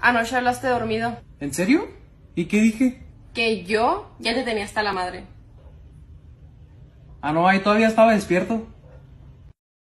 anoche hablaste dormido. ¿En serio? ¿Y qué dije? Que yo ya te tenía hasta la madre. Ah, no, todavía estaba despierto.